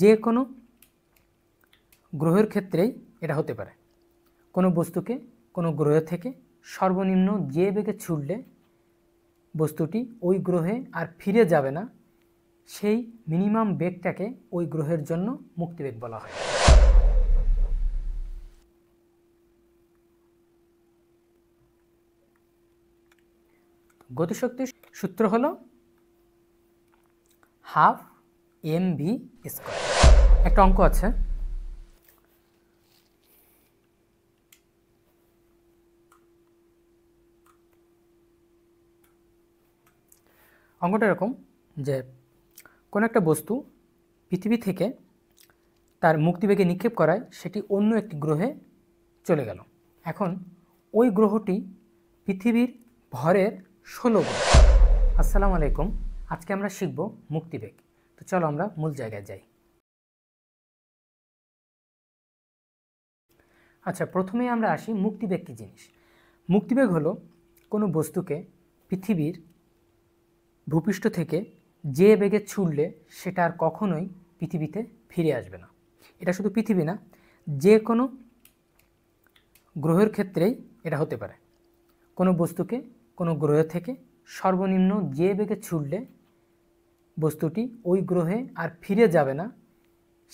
যে কোনো গ্রহের ক্ষেত্রেই এটা হতে পারে কোনো বস্তুকে কোনো গ্রহ থেকে সর্বনিম্ন যে বেগে ছুটলে বস্তুটি ওই গ্রহে আর ফিরে যাবে না সেই মিনিমাম বেগটাকে ওই গ্রহের জন্য মুক্তিবেগ বলা হয় গতিশক্তির সূত্র হল হাফ এম ভি স্কোয়ার একটা অঙ্ক আছে অঙ্কটা এরকম যে কোনো একটা বস্তু পৃথিবী থেকে তার মুক্তিবেগে নিক্ষেপ করায় সেটি অন্য একটি গ্রহে চলে গেল এখন ওই গ্রহটি পৃথিবীর ভরের ষোলো গুণ আসসালামু আলাইকুম আজকে আমরা শিখব মুক্তিবেগ তো চলো আমরা মূল জায়গায় যাই আচ্ছা প্রথমেই আমরা আসি মুক্তিবেগ কী জিনিস মুক্তিবেগ হলো কোনো বস্তুকে পৃথিবীর ভূপৃষ্ঠ থেকে যে বেগে ছুড়লে সেটা আর কখনোই পৃথিবীতে ফিরে আসবে না এটা শুধু পৃথিবী না যে কোনো গ্রহের ক্ষেত্রেই এটা হতে পারে কোনো বস্তুকে কোনো গ্রহ থেকে সর্বনিম্ন যে বেগে ছুড়লে বস্তুটি ওই গ্রহে আর ফিরে যাবে না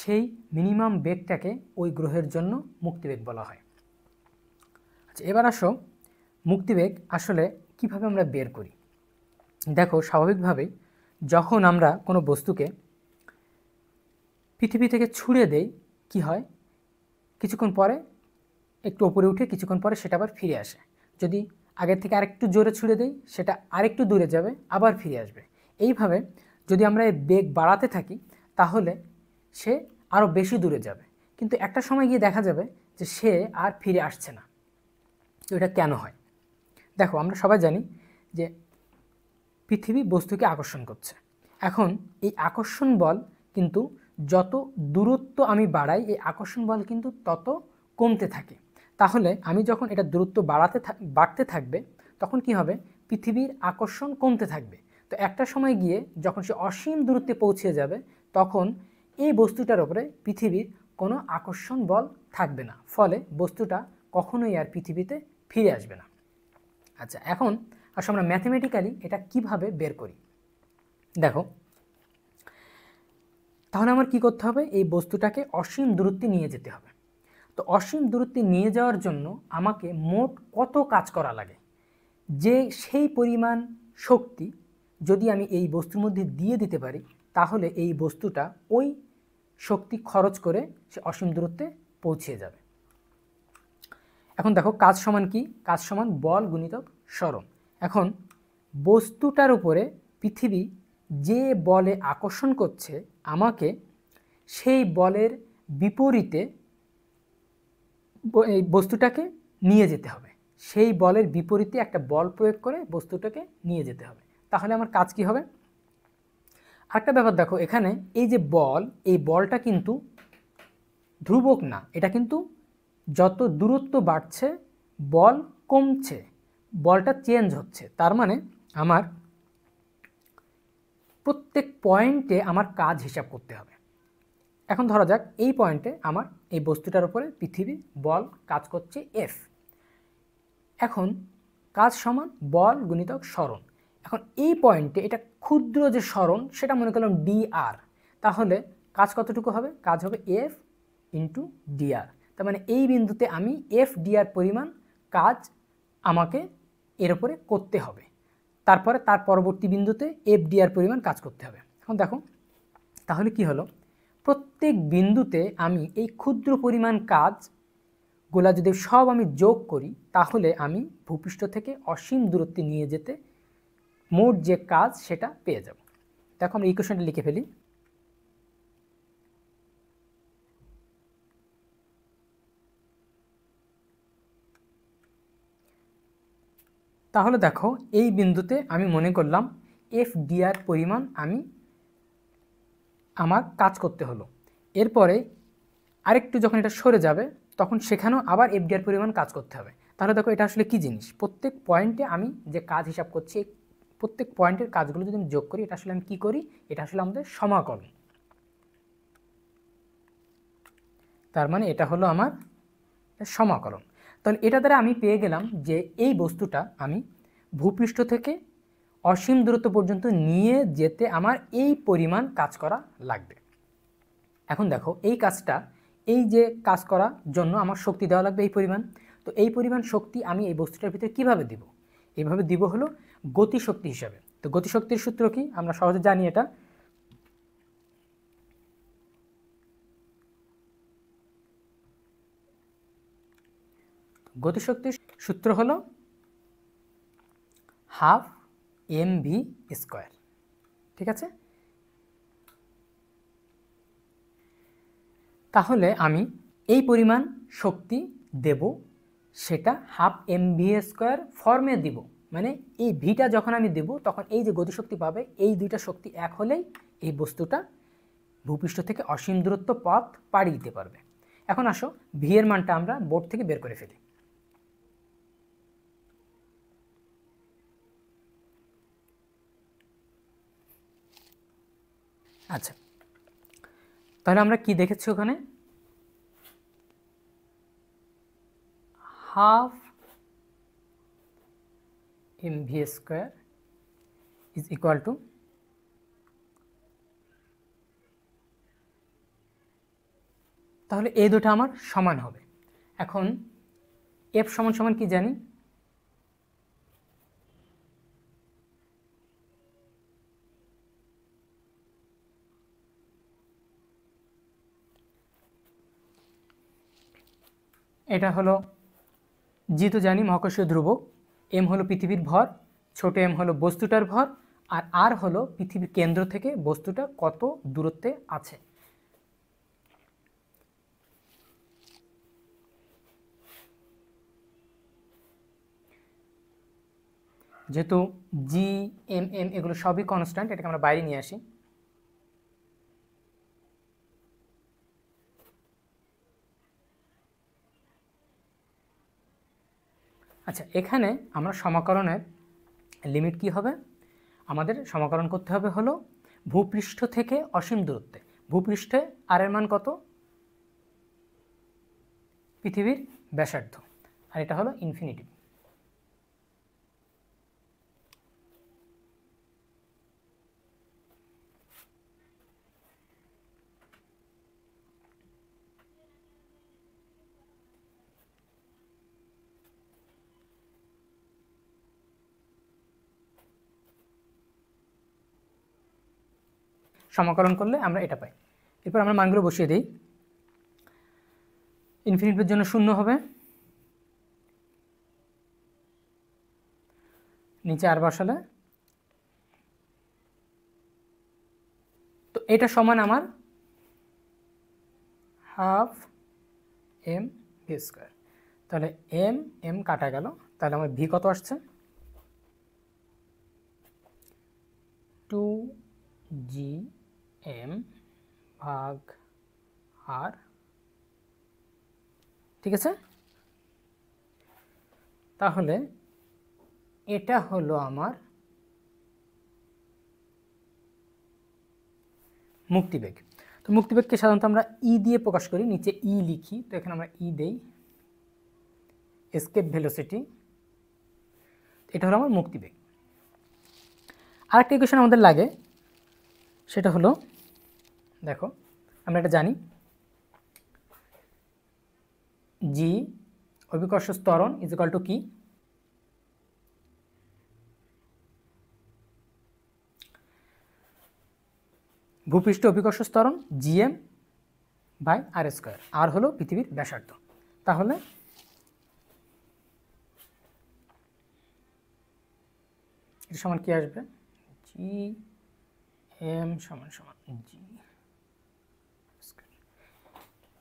সেই মিনিমাম বেগটাকে ওই গ্রহের জন্য মুক্তিবেগ বলা হয় আচ্ছা এবার আসো মুক্তিবেগ আসলে কিভাবে আমরা বের করি দেখো স্বাভাবিকভাবেই যখন আমরা কোনো বস্তুকে পৃথিবী থেকে ছুঁড়ে দেই কি হয় কিছুক্ষণ পরে একটু ওপরে উঠে কিছুক্ষণ পরে সেটা আবার ফিরে আসে যদি আগের থেকে আরেকটু জোরে ছুঁড়ে দেই সেটা আরেকটু দূরে যাবে আবার ফিরে আসবে এইভাবে যদি আমরা এর বেগ বাড়াতে থাকি তাহলে সে আরও বেশি দূরে যাবে কিন্তু একটা সময় গিয়ে দেখা যাবে যে সে আর ফিরে আসছে না তো এটা কেন হয় দেখো আমরা সবাই জানি যে পৃথিবী বস্তুকে আকর্ষণ করছে এখন এই আকর্ষণ বল কিন্তু যত দূরত্ব আমি বাড়াই এই আকর্ষণ বল কিন্তু তত কমতে থাকে তাহলে আমি যখন এটা দূরত্ব বাড়াতে বাড়তে থাকবে তখন কি হবে পৃথিবীর আকর্ষণ কমতে থাকবে তো একটা সময় গিয়ে যখন সে অসীম দূরত্বে পৌঁছে যাবে তখন এই বস্তুটার ওপরে পৃথিবীর কোনো আকর্ষণ বল থাকবে না ফলে বস্তুটা কখনোই আর পৃথিবীতে ফিরে আসবে না আচ্ছা এখন আসলে আমরা ম্যাথমেটিক্যালি এটা কিভাবে বের করি দেখো তাহলে আমার কি করতে হবে এই বস্তুটাকে অসীম দূরত্বে নিয়ে যেতে হবে তো অসীম দূরত্বে নিয়ে যাওয়ার জন্য আমাকে মোট কত কাজ করা লাগে যে সেই পরিমাণ শক্তি যদি আমি এই বস্তুর মধ্যে দিয়ে দিতে পারি তাহলে এই বস্তুটা ওই শক্তি খরচ করে সে অসীম দূরত্বে পৌঁছিয়ে যাবে এখন দেখো কাজ সমান কি কাজ সমান বল গুণিতক সরণ এখন বস্তুটার উপরে পৃথিবী যে বলে আকর্ষণ করছে আমাকে সেই বলের বিপরীতে এই বস্তুটাকে নিয়ে যেতে হবে সেই বলের বিপরীতে একটা বল প্রয়োগ করে বস্তুটাকে নিয়ে যেতে হবে তাহলে আমার কাজ কি হবে আরেকটা ব্যাপার দেখো এখানে এই যে বল এই বলটা কিন্তু ধ্রুবক না এটা কিন্তু যত দূরত্ব বাড়ছে বল কমছে বলটা চেঞ্জ হচ্ছে তার মানে আমার প্রত্যেক পয়েন্টে আমার কাজ হিসাব করতে হবে এখন ধরা যাক এই পয়েন্টে আমার এই বস্তুটার উপরে পৃথিবী বল কাজ করছে এফ এখন কাজ সমান বল গুণিতক স্মরণ এখন এই পয়েন্টে এটা ক্ষুদ্র যে স্মরণ সেটা মনে করলাম ডিআর তাহলে কাজ কতটুকু হবে কাজ হবে এফ ইন্টু ডিআর তার মানে এই বিন্দুতে আমি এফ ডিআর পরিমাণ কাজ আমাকে এর উপরে করতে হবে তারপরে তার পরবর্তী বিন্দুতে এফ ডিআর পরিমাণ কাজ করতে হবে এখন দেখো তাহলে কি হলো প্রত্যেক বিন্দুতে আমি এই ক্ষুদ্র পরিমাণ কাজ গোলা যদি সব আমি যোগ করি তাহলে আমি ভূপৃষ্ঠ থেকে অসীম দূরত্বে নিয়ে যেতে মোট যে কাজ সেটা পেয়ে যাব দেখো আমরা ইকুয়েশনটা লিখে ফেলি তাহলে দেখো এই বিন্দুতে আমি মনে করলাম এফ ডিআর পরিমাণ আমি আমার কাজ করতে হলো এরপরে আরেকটু যখন এটা সরে যাবে তখন সেখানেও আবার এফডিআর পরিমাণ কাজ করতে হবে তাহলে দেখো এটা আসলে কি জিনিস প্রত্যেক পয়েন্টে আমি যে কাজ হিসাব করছি প্রত্যেক পয়েন্টের কাজগুলো যদি আমি যোগ করি এটা আসলে আমি কী করি এটা আসলে আমাদের সমাকলন তার মানে এটা হলো আমার সমাকলন তাহলে এটা দ্বারা আমি পেয়ে গেলাম যে এই বস্তুটা আমি ভূপৃষ্ঠ থেকে অসীম দূরত্ব পর্যন্ত নিয়ে যেতে আমার এই পরিমাণ কাজ করা লাগবে এখন দেখো এই কাজটা এই যে কাজ করার জন্য আমার শক্তি দেওয়া লাগবে এই পরিমাণ তো এই পরিমাণ শক্তি আমি এই বস্তুটার ভিতরে কীভাবে দিব এইভাবে দিব হলো গতিশক্তি হিসাবে তো গতিশক্তির সূত্র কি আমরা সহজে জানি এটা গতিশক্তির সূত্র হল হাফ এম ভি স্কোয়ার ঠিক আছে তাহলে আমি এই পরিমাণ শক্তি দেব সেটা হাফ এম ভি স্কোয়ার ফর্মে দিব মানে এই ভিটা যখন আমি দেব তখন এই যে গতিশক্তি পাবে এই দুইটা শক্তি এক হলেই এই বস্তুটা ভূপৃষ্ঠ থেকে অসীম দূরত্ব পথ পাড়ি দিতে পারবে এখন আসো ভি এর মানটা আমরা বোর্ড থেকে বের করে ফেলি আচ্ছা তাহলে আমরা কি দেখেছি ওখানে half m v square is equal to তাহলে এই দুটো আমার সমান হবে এখন এফ সমান সমান কি জানি এটা হলো যেহেতু জানি মহাকর্ষীয় ধ্রুবক এম হলো পৃথিবীর ভর ছোট এম হলো বস্তুটার ভর আর আর হলো পৃথিবীর কেন্দ্র থেকে বস্তুটা কত দূরত্বে আছে যেহেতু জি এম এম এগুলো সবই কনস্ট্যান্ট এটাকে আমরা বাইরে নিয়ে আসি আচ্ছা এখানে আমরা সমাকরণের লিমিট কি হবে আমাদের সমাকরণ করতে হবে হলো ভূপৃষ্ঠ থেকে অসীম দূরত্বে ভূপৃষ্ঠে আর এর মান কত পৃথিবীর ব্যাসার্ধ আর এটা হলো ইনফিনিটি সমাকলন করলে আমরা এটা পাই এরপর আমরা মানগুলো বসিয়ে দিই ইনফিনিটির জন্য শূন্য হবে নিচে আর বসালে তো এটা সমান আমার হাফ এম ভি স্কোয়ার তাহলে এম এম কাটা গেল তাহলে আমার ভি কত আসছে টু জি এম ভাগ আর ঠিক আছে তাহলে এটা হলো আমার মুক্তিবেগ তো মুক্তিবেগকে সাধারণত আমরা ই দিয়ে প্রকাশ করি নিচে ই লিখি তো এখানে আমরা ই দেই এসকেপ ভেলোসিটি এটা হলো আমার মুক্তিবেগ আরেকটা ইকুয়েশন আমাদের লাগে সেটা হলো দেখো আমরা এটা জানি জি অভিকর্ষ স্তরণ ইজ ইকাল টু কি ভূপৃষ্ঠ অভিকর্ষ স্তরণ GM by R square R হলো পৃথিবীর ব্যাসার্ধ তাহলে এর সমান কি আসবে জি এম সমান সমান জি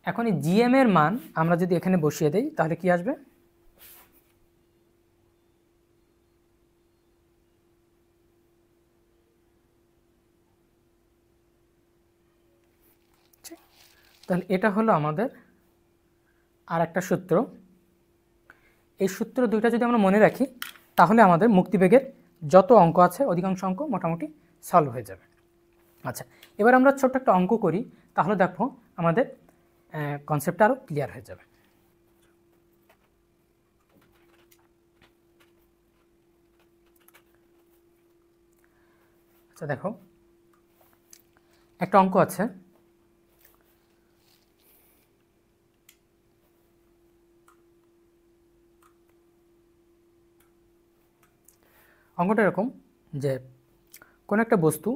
এখন এই জিএম এর মান আমরা যদি এখানে বসিয়ে দেই তাহলে কি আসবে তাহলে এটা হলো আমাদের আর একটা সূত্র এই সূত্র দুইটা যদি আমরা মনে রাখি তাহলে আমাদের মুক্তিবেগের যত অঙ্ক আছে অধিকাংশ অঙ্ক মোটামুটি সলভ হয়ে যাবে আচ্ছা এবার আমরা ছোট্ট একটা অঙ্ক করি তাহলে দেখো আমাদের কনসেপ্ট আরও ক্লিয়ার হয়ে যাবে আচ্ছা দেখো একটা অঙ্ক আছে অঙ্কটা এরকম যে কোন একটা বস্তু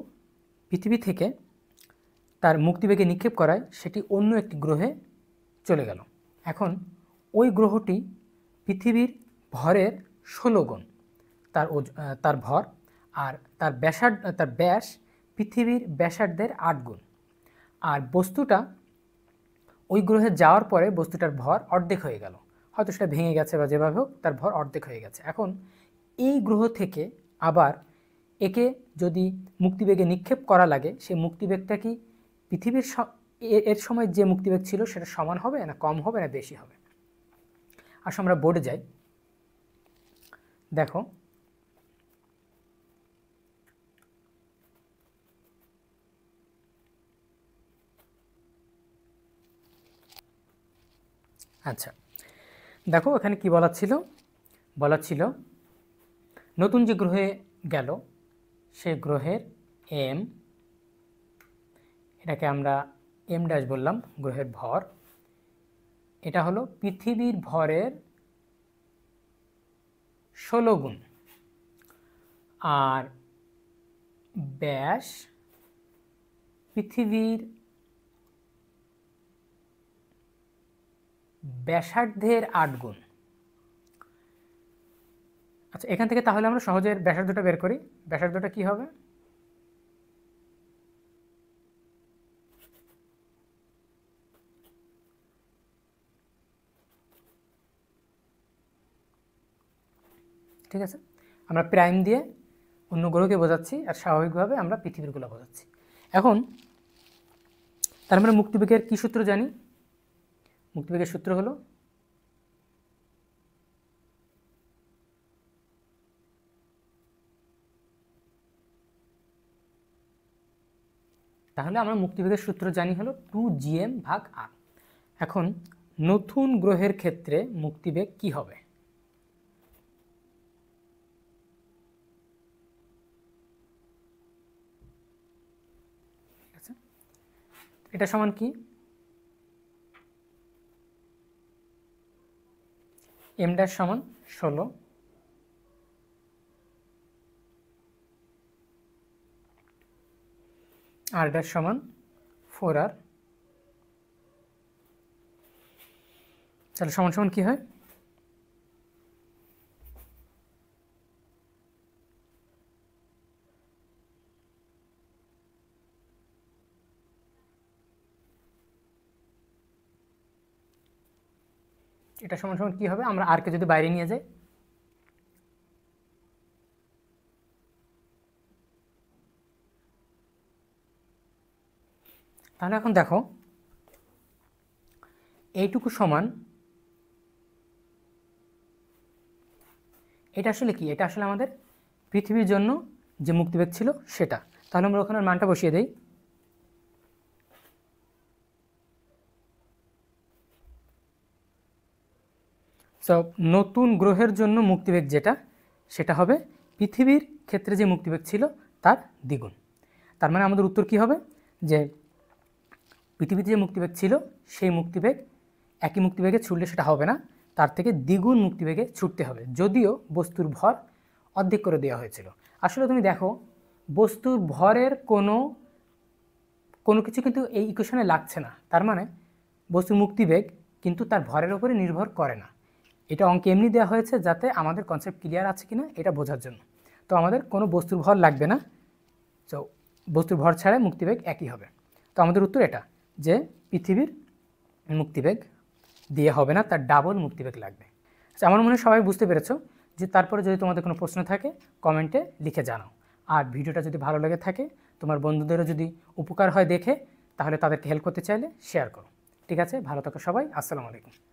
পৃথিবী থেকে তার মুক্তিবেগে নিক্ষেপ করায় সেটি অন্য একটি গ্রহে চলে গেল এখন ওই গ্রহটি পৃথিবীর ভরের ষোলো গুণ তার তার ভর আর তার ব্যাসার তার ব্যাস পৃথিবীর ব্যাসার্ধের আট গুণ আর বস্তুটা ওই গ্রহে যাওয়ার পরে বস্তুটার ভর অর্ধেক হয়ে গেল হয়তো সেটা ভেঙে গেছে বা যেভাবে হোক তার ভর অর্ধেক হয়ে গেছে এখন এই গ্রহ থেকে আবার একে যদি মুক্তিবেগে নিক্ষেপ করা লাগে সেই মুক্তিবেগটা কি পৃথিবীর এর সময় যে মুক্তিবেগ ছিল সেটা সমান হবে না কম হবে না বেশি হবে আস আমরা বোর্ডে যাই দেখো আচ্ছা দেখো এখানে কি বলা ছিল বলা ছিল নতুন যে গ্রহে গেল সে গ্রহের এম এটাকে আমরা এম ড্যাশ বললাম গ্রহের ভর এটা হলো পৃথিবীর ভরের ষোলো গুণ আর ব্যাস পৃথিবীর ব্যাসার্ধের আট গুণ আচ্ছা এখান থেকে তাহলে আমরা সহজের ব্যাসার্ধটা বের করি ব্যাসার্ধটা কি হবে ঠিক আছে আমরা প্রাইম দিয়ে অন্য গ্রহকে বোঝাচ্ছি আর স্বাভাবিকভাবে আমরা পৃথিবীরগুলো বোঝাচ্ছি এখন তার মানে মুক্তিবেগের কী সূত্র জানি মুক্তিবেগের সূত্র হলো তাহলে আমরা মুক্তিবেগের সূত্র জানি হলো টু জিএম ভাগ আর এখন নতুন গ্রহের ক্ষেত্রে মুক্তিবেগ কি হবে এটা সমান কি এম ড্যাশ সমান ষোলো আর ড্যাশ সমান ফোর আর তাহলে সমান সমান কী হয় এটা সমান সমান কী হবে আমরা আরকে যদি বাইরে নিয়ে যাই তাহলে এখন দেখো এইটুকু সমান এটা আসলে কি এটা আসলে আমাদের পৃথিবীর জন্য যে মুক্তিবেগ ছিল সেটা তাহলে আমরা ওখানে মানটা বসিয়ে দিই সো নতুন গ্রহের জন্য মুক্তিবেগ যেটা সেটা হবে পৃথিবীর ক্ষেত্রে যে মুক্তিবেগ ছিল তার দ্বিগুণ তার মানে আমাদের উত্তর কি হবে যে পৃথিবীতে যে মুক্তিবেগ ছিল সেই মুক্তিবেগ একই মুক্তিবেগে ছুটলে সেটা হবে না তার থেকে দ্বিগুণ মুক্তিবেগে ছুটতে হবে যদিও বস্তুর ভর অর্ধেক করে দেওয়া হয়েছিল আসলে তুমি দেখো বস্তুর ভরের কোনো কোনো কিছু কিন্তু এই ইকুয়েশনে লাগছে না তার মানে বস্তুর মুক্তিবেগ কিন্তু তার ভরের ওপরে নির্ভর করে না এটা অঙ্কে এমনি দেওয়া হয়েছে যাতে আমাদের কনসেপ্ট ক্লিয়ার আছে কি না এটা বোঝার জন্য তো আমাদের কোনো বস্তুর ভর লাগবে না তো বস্তুর ভর ছাড়াই মুক্তিবেগ একই হবে তো আমাদের উত্তর এটা যে পৃথিবীর মুক্তিবেগ দিয়ে হবে না তার ডাবল মুক্তিবেগ লাগবে আচ্ছা আমার মনে হয় সবাই বুঝতে পেরেছো যে তারপরে যদি তোমাদের কোনো প্রশ্ন থাকে কমেন্টে লিখে জানাও আর ভিডিওটা যদি ভালো লেগে থাকে তোমার বন্ধুদেরও যদি উপকার হয় দেখে তাহলে তাদেরকে হেল্প করতে চাইলে শেয়ার করো ঠিক আছে ভালো থাকো সবাই আসসালামু আলাইকুম